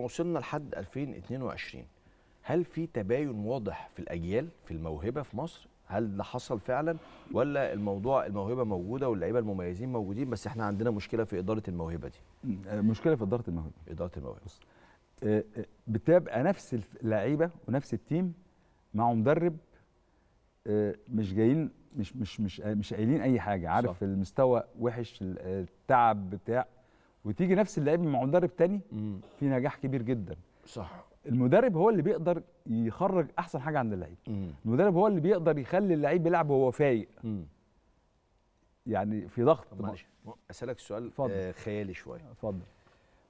وصلنا لحد 2022 هل في تباين واضح في الاجيال في الموهبه في مصر هل ده حصل فعلا ولا الموضوع الموهبه موجوده واللعيبه المميزين موجودين بس احنا عندنا مشكله في اداره الموهبه دي آه، مشكله في اداره الموهبه اداره الموهبه بص آه، آه، بتبقى نفس اللعيبه ونفس التيم مع مدرب مش جايين مش مش مش مش قايلين اي حاجه عارف صح. المستوى وحش التعب بتاع وتيجي نفس اللعيب مع مدرب تاني في نجاح كبير جدا صح المدرب هو اللي بيقدر يخرج احسن حاجه عند اللعيب المدرب هو اللي بيقدر يخلي اللعيب يلعب وهو فايق مم. يعني في ضغط معلش اسالك سؤال فضل. آه، خيالي شويه اتفضل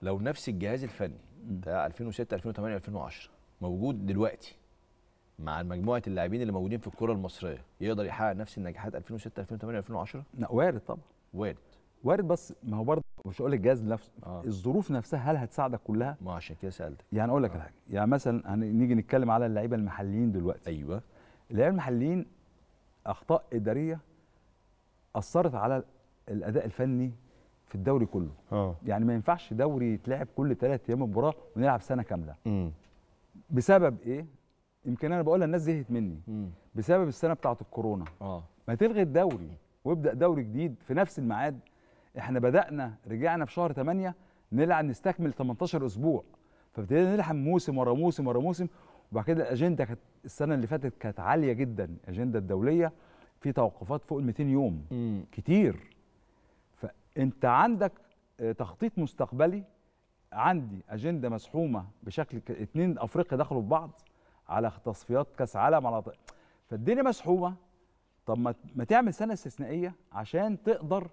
لو نفس الجهاز الفني بتاع 2006 2008 2010 موجود دلوقتي مع مجموعه اللاعبين اللي موجودين في الكره المصريه يقدر يحقق نفس النجاحات 2006 2008 2010 لا وارد طبعا وارد وارد بس ما هو برضه مش هقول الجهاز نفسه آه. الظروف نفسها هل هتساعدك كلها؟ ما عشان كده سالتك يعني اقول لك آه. الحاجه يعني مثلا هنيجي نتكلم على اللعيبه المحليين دلوقتي ايوه اللعيبه المحليين اخطاء اداريه اثرت على الاداء الفني في الدوري كله آه. يعني ما ينفعش دوري يتلعب كل ثلاث ايام مباراه ونلعب سنه كامله م. بسبب ايه؟ يمكن انا بقول الناس زهقت مني م. بسبب السنه بتاعه الكورونا آه. ما تلغي الدوري وابدا دوري جديد في نفس الميعاد احنا بدانا رجعنا في شهر 8 نلعب نستكمل 18 اسبوع فابتدينا نلحم موسم ورا موسم ورا موسم وبعد كده الاجنده كانت السنه اللي فاتت كانت عاليه جدا الاجنده الدوليه في توقفات فوق ال 200 يوم كتير فانت عندك آه، تخطيط مستقبلي عندي اجنده مسحومه بشكل اثنين اتنين افريقيا دخلوا في بعض على تصفيات كاس عالم على فالدنيا مسحومه طب ما تعمل سنه استثنائيه عشان تقدر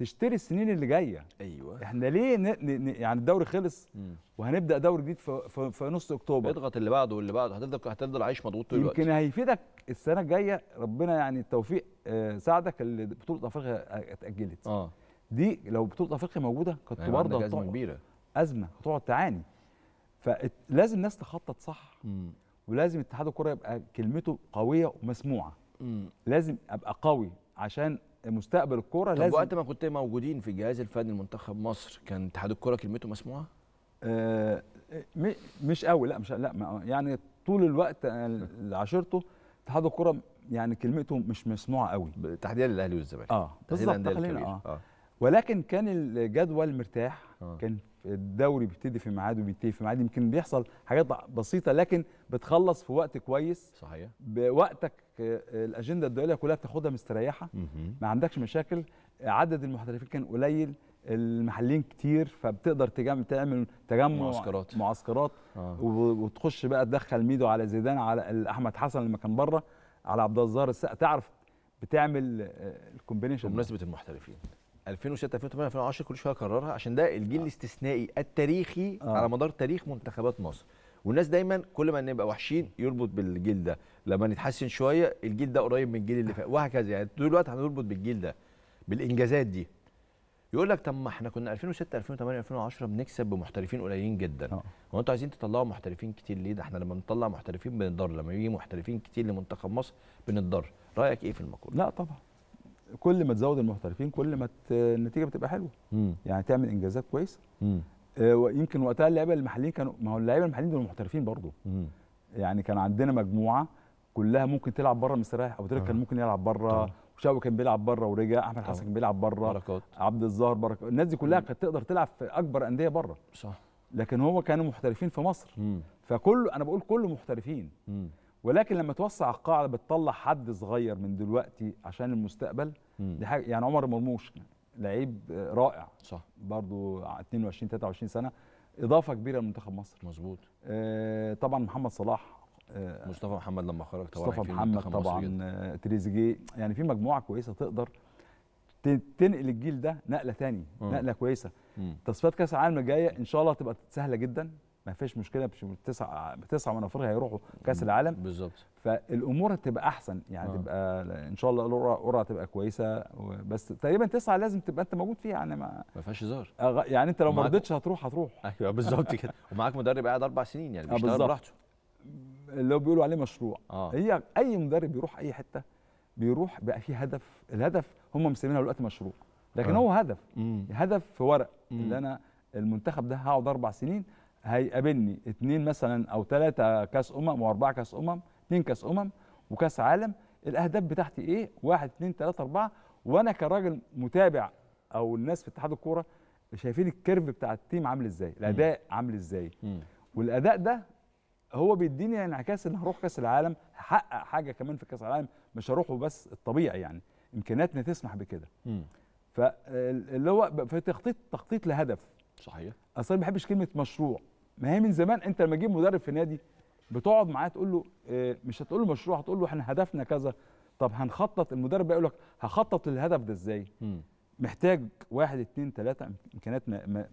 تشتري السنين اللي جايه ايوه احنا ليه ن... ن... يعني الدوري خلص مم. وهنبدا دوري جديد في... في... في نص اكتوبر اضغط اللي بعده واللي بعده هتفضل هتفضل عايش مضغوط طول الوقت يمكن هيفيدك السنه الجايه ربنا يعني التوفيق آه ساعدك اللي بطوله افريقيا اتاجلت اه دي لو بطوله افريقيا موجوده كانت يعني برضه ازمه كبيره ازمه هتقعد تعاني فلازم الناس تخطط صح مم. ولازم اتحاد الكره يبقى كلمته قويه ومسموعه مم. لازم ابقى قوي عشان مستقبل الكوره لازم وقت ما كنت موجودين في الجهاز الفني لمنتخب مصر كان اتحاد الكوره كلمته مسموعه؟ آه مش قوي لا مش لا يعني طول الوقت اللي عاشرته اتحاد الكوره يعني كلمته مش مسموعه قوي تحديدا الاهلي والزمالك اه بالظبط اه, آه. ولكن كان الجدول مرتاح آه. كان الدوري بيبتدي في ميعاد وبينتهي في ميعاد يمكن بيحصل حاجات بسيطه لكن بتخلص في وقت كويس صحيح بوقتك آه، الاجنده الدوليه كلها بتاخدها مستريحه ما عندكش مشاكل عدد المحترفين كان قليل المحليين كتير فبتقدر تجمع تعمل تجمع معسكرات معسكرات آه. وتخش بقى تدخل ميدو على زيدان على احمد حسن لما كان بره على عبد الظاهر تعرف بتعمل الكومبينيشن آه، بمناسبه المحترفين 2006 2008 2010 كل شويه اكررها عشان ده الجيل آه. الاستثنائي التاريخي آه. على مدار تاريخ منتخبات مصر والناس دايما كل ما نبقى وحشين يربط بالجيل ده لما نتحسن شويه الجيل ده قريب من الجيل اللي فات وهكذا يعني طول الوقت هنربط بالجيل ده بالانجازات دي يقول لك طب ما احنا كنا 2006 2008 2010 بنكسب بمحترفين قليلين جدا آه. هو انتوا عايزين تطلعوا محترفين كتير ليه ده احنا لما بنطلع محترفين بنضر لما يجي محترفين كتير لمنتخب مصر بنضر رايك ايه في المقوله لا طبعا كل ما تزود المحترفين كل ما النتيجه بتبقى حلوه مم. يعني تعمل انجازات كويسه آه، ويمكن وقتها اللعيبه المحليين كانوا ما هو اللعيبه المحليين دول محترفين برضه يعني كان عندنا مجموعه كلها ممكن تلعب بره مستريح ابو تريكه كان آه. ممكن يلعب بره وشاوي كان بيلعب بره ورجع احمد حسن آه. كان بيلعب بره بركات. عبد الظاهر بركات الناس دي كلها كانت تقدر تلعب في اكبر انديه بره صح لكن هو كانوا محترفين في مصر مم. فكله انا بقول كله محترفين مم. ولكن لما توسع القاعده بتطلع حد صغير من دلوقتي عشان المستقبل دي حاجه يعني عمر مرموش لعيب رائع صح برضه 22 23 سنه اضافه كبيره لمنتخب مصر مظبوط آه طبعا محمد صلاح آه مصطفى محمد لما خرج طبعا مصطفى محمد طبعا آه، تريزيجيه يعني في مجموعه كويسه تقدر تنقل الجيل ده نقله ثانيه نقله كويسه تصفيات كاس العالم الجايه ان شاء الله تبقى سهله جدا ما فيش مشكله مش بتسع بتسع افريقيا هيروحوا كاس العالم بالظبط فالامور هتبقى احسن يعني آه. تبقى ان شاء الله القرعه تبقى كويسه بس تقريبا تسعه لازم تبقى انت موجود فيها يعني ما ما فيهاش هزار يعني انت لو ما رضيتش هتروح هتروح ايوه بالظبط كده ومعاك مدرب قاعد اربع سنين يعني آه، بيشتغل براحته اللي هو بيقولوا عليه مشروع آه. هي اي مدرب بيروح اي حته بيروح بقى فيه هدف الهدف هم مسمينها دلوقتي مشروع لكن آه. هو هدف مم. هدف في ورق مم. اللي انا المنتخب ده هقعد اربع سنين هيقابلني اثنين مثلا او ثلاثه كاس امم واربعه كاس امم اثنين كاس امم وكاس عالم الاهداف بتاعتي ايه واحد اثنين ثلاثه اربعه وانا كراجل متابع او الناس في اتحاد الكوره شايفين الكيرف بتاع التيم عامل ازاي الاداء عامل ازاي والاداء ده هو بيديني انعكاس ان هروح كاس العالم هحقق حاجه كمان في كاس العالم مش هروحه بس الطبيعي يعني امكانياتنا تسمح بكده فاللي هو في تخطيط تخطيط لهدف صحيح اصل ما بحبش كلمه مشروع ما هي من زمان انت لما تجيب مدرب في نادي بتقعد معاه تقول له آه، مش هتقول له مشروع هتقول له احنا هدفنا كذا طب هنخطط المدرب بقى يقول لك هخطط للهدف ده ازاي محتاج واحد اثنين ثلاثه امكانيات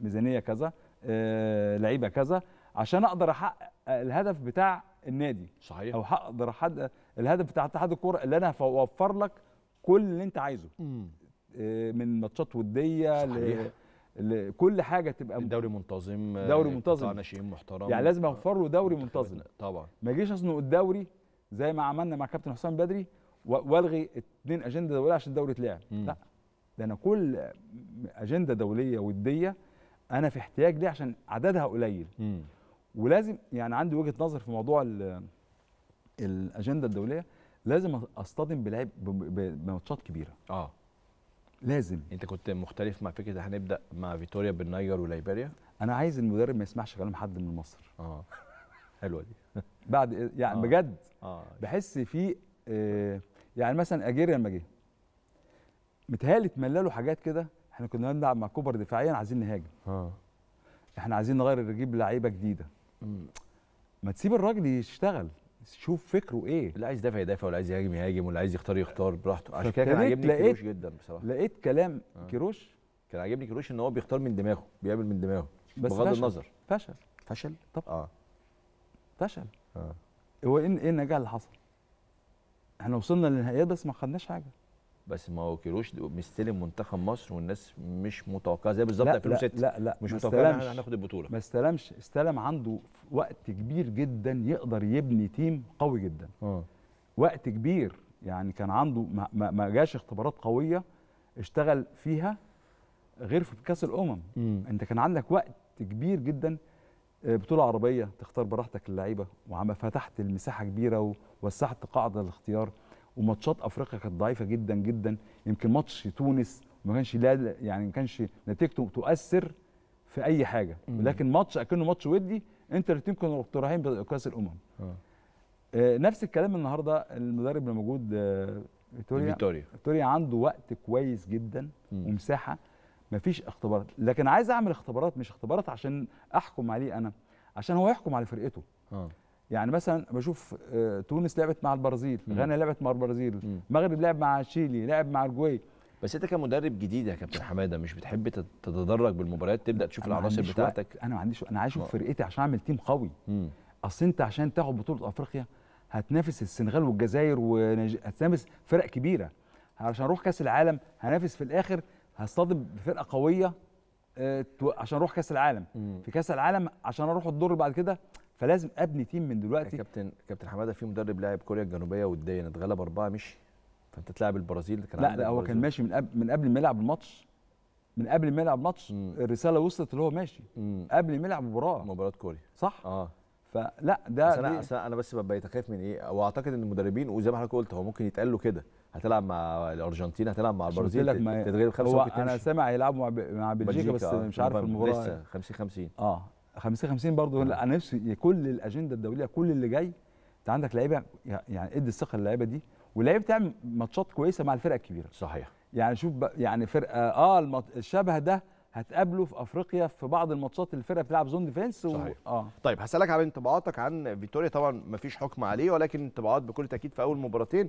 ميزانيه كذا آه، لعيبه كذا عشان اقدر احقق الهدف بتاع النادي صحيح او اقدر احقق الهدف بتاع اتحاد الكوره اللي انا هوفر لك كل اللي انت عايزه مم. آه، من ماتشات وديه صحيح. كل حاجه تبقى دوري منتظم دوري آه، منتظم ناشئين محترم يعني لازم اوفر له دوري آه، منتظم طبعا ما اجيش ازنق الدوري زي ما عملنا مع كابتن حسام بدري والغي اثنين اجنده دوليه عشان الدوري اتلعب لا ده انا كل اجنده دوليه وديه انا في احتياج ليه عشان عددها قليل مم. ولازم يعني عندي وجهه نظر في موضوع الاجنده الدوليه لازم اصطدم بلعب بماتشات كبيره اه لازم انت كنت مختلف مع فكره هنبدا مع فيتوريا بالنيجر وليبيريا انا عايز المدرب ما يسمعش كلام حد من مصر اه حلوه دي بعد يعني آه. بجد آه. بحس في آه يعني مثلا اجيريا لما جه متهيألي اتمللوا حاجات كده احنا كنا بنلعب مع كوبر دفاعيا عايزين نهاجم اه احنا عايزين نغير نجيب لعيبه جديده مم. ما تسيب الراجل يشتغل شوف فكره ايه اللي عايز يدافع يدافع واللي عايز يهاجم يهاجم واللي عايز يختار يختار براحته عشان كده كان عاجبني كيروش جدا بصراحه لقيت كلام آه. كيروش كان عاجبني كيروش ان هو بيختار من دماغه بيعمل من دماغه بس بغض فشل. النظر فشل فشل طبعا اه فشل اه هو إيه،, ايه النجاح اللي حصل؟ احنا وصلنا للنهائيات بس ما خدناش حاجه بس ما وكلوش مستلم منتخب مصر والناس مش متوقعه زي بالظبط 2006 لا لا, لا مش متوقعه احنا هناخد البطوله ما استلمش استلم عنده وقت كبير جدا يقدر يبني تيم قوي جدا م. آه. وقت كبير يعني كان عنده ما, ما جاش اختبارات قويه اشتغل فيها غير في كاس الامم م. انت كان عندك وقت كبير جدا آه، بطوله عربيه تختار براحتك اللعيبه وعم فتحت المساحه كبيره ووسعت قاعده الاختيار وماتشات افريقيا كانت ضعيفه جدا جدا يمكن ماتش تونس ما كانش لا يعني ما كانش نتيجته تؤثر في اي حاجه لكن ماتش اكنه ماتش ودي انتر الاثنين كانوا رايحين بكاس الامم آه. آه نفس الكلام النهارده المدرب اللي موجود آه فيتوريا فيتوريا عنده وقت كويس جدا مم. ومساحه فيش اختبارات لكن عايز اعمل اختبارات مش اختبارات عشان احكم عليه انا عشان هو يحكم على فرقته آه. يعني مثلا بشوف آه، تونس لعبت مع البرازيل غانا لعبت مع البرازيل المغرب لعب مع تشيلي لعب مع ارجواي بس انت كمدرب جديد يا كابتن حماده مش بتحب تتدرج بالمباريات تبدا تشوف العناصر بتاعتك انا ما عنديش انا عايش في آه. فرقتي عشان اعمل تيم قوي اصل انت عشان تاخد بطوله افريقيا هتنافس السنغال والجزائر وهتنافس فرق كبيره عشان اروح كاس العالم هنافس في الاخر هصطدم بفرقه قويه آه، عشان اروح كاس العالم في كاس العالم عشان اروح الدور بعد كده فلازم ابني تيم من دلوقتي يا كابتن كابتن حماده في مدرب لاعب كوريا الجنوبيه وديا اتغلب اربعه مشي فانت تلعب البرازيل كان لا لا هو كان ماشي من قبل من قبل ما يلعب الماتش من قبل ما يلعب ماتش الرساله وصلت اللي هو ماشي مم. قبل ما يلعب مباراه مباراه كوريا صح اه فلا ده بس انا إيه؟ انا بس بخاف من ايه واعتقد ان المدربين وزي ما حضرتك قلت هو ممكن يتقال له كده هتلعب مع الارجنتين هتلعب مع البرازيل تتغلب 5 هو انا سامع هيلعبوا مع بلجيكا بس آه. مش عارف المباراه لسه 50 50 اه 50 50 برضه آه. انا نفسي كل الاجنده الدوليه كل اللي جاي انت عندك لعيبه يعني ادي الثقه للعيبه دي واللعيبه تعمل ماتشات كويسه مع الفرقه الكبيره صحيح يعني شوف يعني فرقه اه الشبه ده هتقابله في افريقيا في بعض الماتشات اللي الفرقه بتلعب زون ديفنس و... صحيح. اه طيب هسالك عن انطباعاتك عن فيتوريا طبعا مفيش حكم عليه ولكن انطباعات بكل تاكيد في اول مباراتين